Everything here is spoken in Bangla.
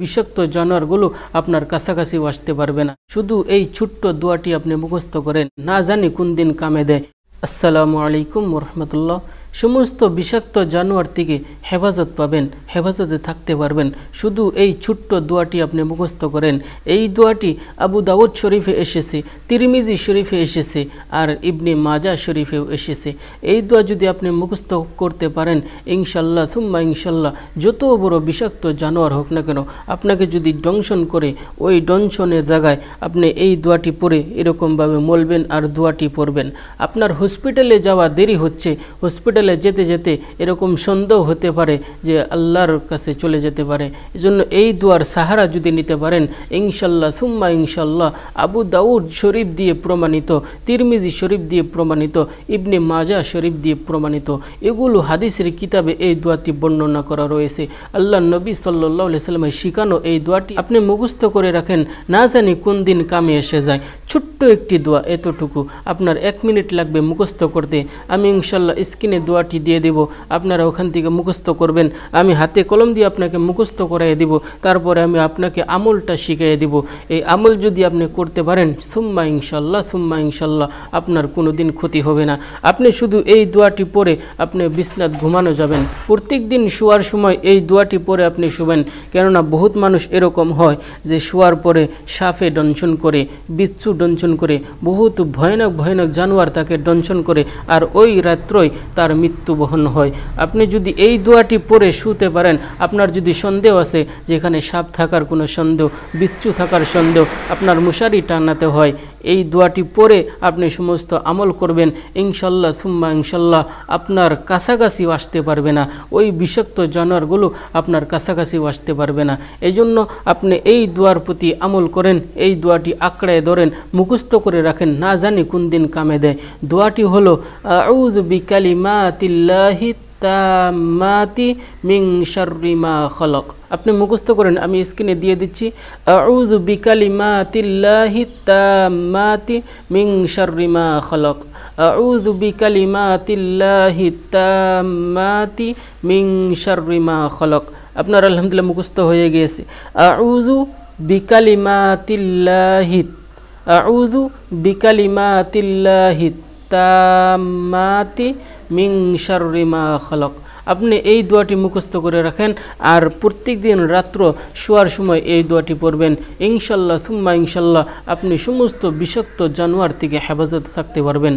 বিষাক্ত জানোয়ারগুলো আপনার কাছাকাছিও আসতে পারবে না শুধু এই ছোট্ট দোয়াটি আপনি মুখস্থ করেন না জানি কোন দিন কামে দেয় আসসালামু আলাইকুম রহমতুল্লাহ সমস্ত বিষাক্ত জানোয়ার থেকে হেফাজত পাবেন হেফাজতে থাকতে পারবেন শুধু এই ছোট্ট দোয়াটি আপনি মুখস্থ করেন এই দোয়াটি আবু দাউদ শরীফে এসেছে তিরমিজি শরীফে এসেছে আর ইবনে মাজা শরীফেও এসেছে এই দোয়া যদি আপনি মুখস্থ করতে পারেন ইনশাল্লাহ থুম্মা ইনশাল্লাহ যত বড় বিষাক্ত জানোয়ার হোক না কেন আপনাকে যদি ডংশন করে ওই ডংশনের জায়গায় আপনি এই দোয়াটি পরে এরকমভাবে মলবেন আর দোয়াটি পড়বেন আপনার হসপিটালে যাওয়া দেরি হচ্ছে হসপিটাল হসপিটালে যেতে যেতে এরকম সন্দেহ হতে পারে যে আল্লাহর কাছে চলে যেতে পারে এজন্য এই দুয়ার সাহারা যদি নিতে পারেন ইনশাল্লাহ থুম্মা ইনশাল্লাহ আবু দাউদ শরীফ দিয়ে প্রমাণিত তিরমিজি শরীফ দিয়ে প্রমাণিত ইবনে মাজা শরীফ দিয়ে প্রমাণিত এগুলো হাদিসের কিতাবে এই দোয়াটি বর্ণনা করা রয়েছে আল্লাহ নবী সাল্লাহ সাল্লামের শিখানো এই দোয়াটি আপনি মুখস্থ করে রাখেন না জানি কোন দিন কামে এসে যায় ছোট্ট একটি দোয়া এতটুকু আপনার এক মিনিট লাগবে মুখস্থ করতে আমি ইনশাল্লাহ স্ক্রিনে দোয়াটি দিয়ে দেব আপনারা ওখান থেকে মুখস্থ করবেন আমি হাতে কলম দিয়ে আপনাকে মুখস্থ করাই দেব তারপরে আমি আপনাকে আমলটা শিখিয়ে দেব এই আমল যদি আপনি করতে পারেন সুম্মা ইনশাল্লাহ সুম্মা ইনশাল্লাহ আপনার কোনো দিন ক্ষতি হবে না আপনি শুধু এই দোয়াটি পরে আপনি বিছনাত ঘুমানো যাবেন প্রত্যেক দিন শোয়ার সময় এই দোয়াটি পরে আপনি শোবেন কেননা বহুত মানুষ এরকম হয় যে শোয়ার পরে সাফে ডনশন করে বিচ্ছুট ডঞ্চন করে বহুত ভয়ানক ভয়ানক জানোয়ার তাকে ডঞ্চন করে আর ওই রাত্রই তার মৃত্যু বহন হয় আপনি যদি এই দোয়াটি পরে শুতে পারেন আপনার যদি সন্দেহ আছে যেখানে সাপ থাকার কোনো সন্দেহ বিচ্ছু থাকার সন্দেহ আপনার মশারি টানাতে হয় এই দোয়াটি পরে আপনি সমস্ত আমল করবেন ইনশাল্লাহ সুম্মা ইনশাল্লাহ আপনার কাছাকাছিও আসতে পারবে না ওই বিষাক্ত জানোয়ারগুলো আপনার কাছাকাছিও আসতে পারবে না এজন্য আপনি এই দোয়ার প্রতি আমল করেন এই দোয়াটি আঁকড়ায় ধরেন মুখস্থ করে রাখেন না জানি কোন দিন কামে দেয় দোয়াটি হলো আউজ বিকালিমাতিল্লাহি তামাতি মিং শারিমা খলক আপনি মুখস্থ করেন আমি স্ক্রিনে দিয়ে দিচ্ছি আউজ বিকালিমাতিল্লাহি তামাতি মিং শারিমা খলক আউজ বিকালিমাতিল্লাহি তামাতি মিং শারিমা খলক আপনার আলহামদুলিল্লাহ মুখস্থ হয়ে গিয়েছে আউজু বিকালিমাতিল্লাহি আউযু বিকালিমাতিল্লাহি তাম্মাতি মিং শাররি মা খলক আপনি এই দোয়াটি মুখস্থ করে রাখেন আর প্রত্যেক দিন রাত্র শোয়ার সময় এই দোয়াটি পড়বেন ইনশাল্লাহ সুম্মা ইনশাল্লাহ আপনি সমস্ত বিষাক্ত জানোয়ার থেকে হেফাজত থাকতে পারবেন